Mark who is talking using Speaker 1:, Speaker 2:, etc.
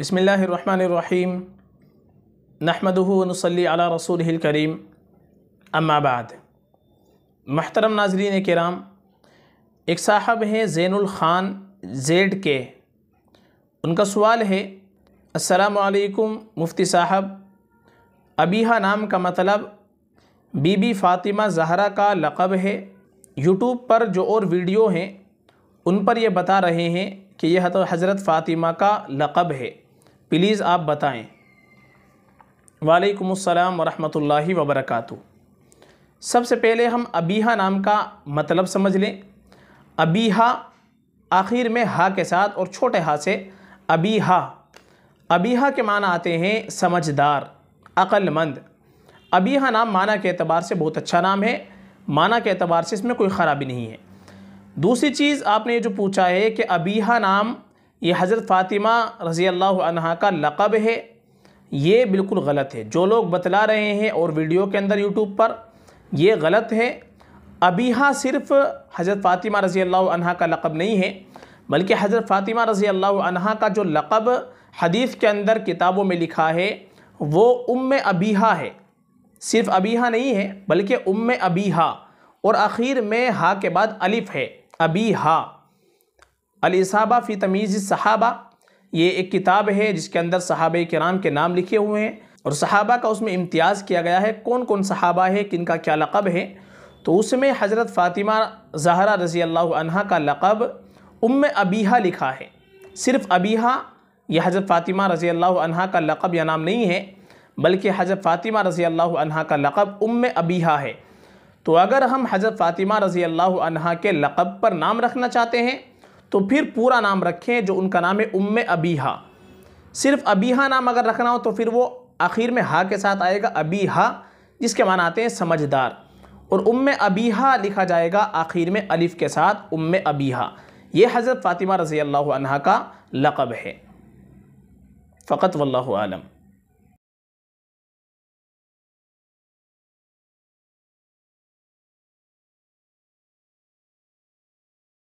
Speaker 1: बसमीम नहमदनसली अला रसूल करीम अम्माबाद महतरम नाजरीन कराम एक साहब हैं ज़ैनुल ख़ान जेड के उनका सवाल है असलकुम मुफ्ती साहब अबीहा नाम का मतलब बीबी फ़ातिमा जहरा का लक़ब है यूट्यूब पर जो और वीडियो हैं उन पर यह बता रहे हैं कि यह तो हज़रत फ़ातिमा का लक़ब है प्लीज़ आप बताएं वालेकुम अस्सलाम वरहमतुल्लाहि वबरकातु सबसे पहले हम अबीहा नाम का मतलब समझ लें अबीहा आखिर में हा के साथ और छोटे हा से अबीहा अबीहा के माना आते हैं समझदार अक्लमंद अबीहा नाम माना के अतबार से बहुत अच्छा नाम है माना के अतबार से इसमें कोई ख़राबी नहीं है दूसरी चीज़ आपने जो पूछा है कि अबीहा नाम ये हज़रत फ़ातिमा रज़ी अल्लाह का लक़ब है ये बिल्कुल गलत है जो लोग बतला रहे हैं और वीडियो के अंदर यूट्यूब पर ये गलत है अबीहा सिर्फ़ हज़रत फ़ातिमा रज़ी अल्लाह का लक़ब नहीं है बल्कि हज़रत फ़ातिमा रज़ी अल्लाह का जो लक़ब हदीस के अंदर किताबों में लिखा है वो उम अबीहा है सिर्फ़ अबीहा नहीं है बल्कि उम अबीहा और आखिर में हा के बाद अलिफ़ है अबीहा अलसाबा फ़ी तमीज़ सहाबा ये एक किताब है जिसके अंदर सहाब कराम के नाम लिखे हुए हैं और सहाबा का उसमें इम्तियाज़ किया गया है कौन कौन सहाबा है किन का क्या लक़ब है तो उसमें हज़रत फ़ातिमा जहरा रज़ी अल्लाह का लक़ब उम अबीहा लिखा है सिर्फ़ अबीहा यह हज़रत फ़ातिमा रज़ी अल्लाह का लक़ब या नाम नहीं है बल्कि हज़रत फ़ातिमा रज़ी अल्लाह का लक़ब उम अबीहा है तो अगर हम हज़रत फ़ातिमा रज़ी अल्लाह के लक़ब पर नाम रखना चाहते हैं तो फिर पूरा नाम रखें जो उनका नाम है उम अबीहा सिर्फ अबीहा नाम अगर रखना हो तो फिर वो आखिर में हा के साथ आएगा अबीहा जिसके मान आते हैं समझदार और उम अबीहा लिखा जाएगा आखिर में अलिफ़ के साथ उम अबीहा ये हज़रत फ़ातिमा रज़ी अल्लाह का लक़ब है फ़कत वल्लम